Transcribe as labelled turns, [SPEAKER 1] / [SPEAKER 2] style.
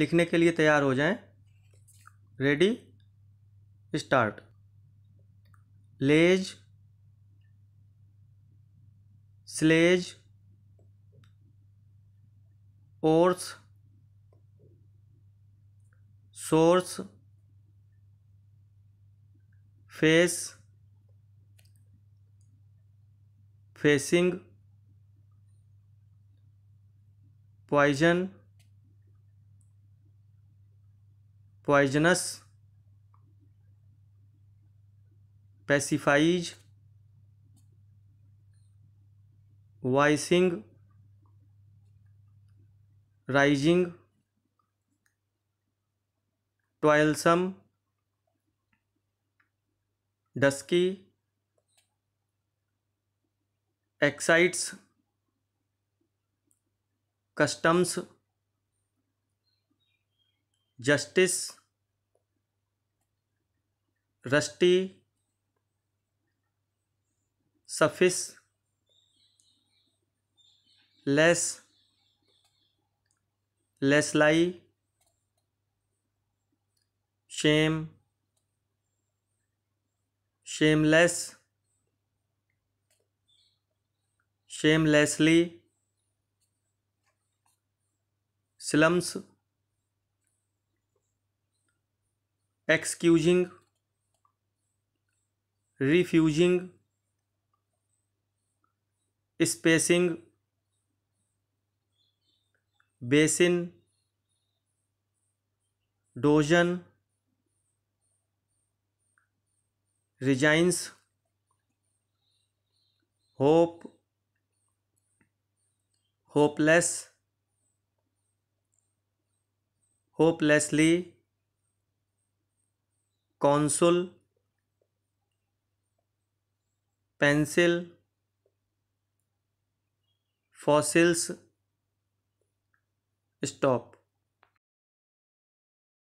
[SPEAKER 1] लिखने के लिए तैयार हो जाएं ready start lays sleighs oars source face facing poison poisonous pacifies voicing rising toilsome dusky excites customs justice rusty suffice less lessly shame shameless shamelessly slums excusing refusing spacing basin dozen resigns hope hopeless hopelessly consul pencil fossils stop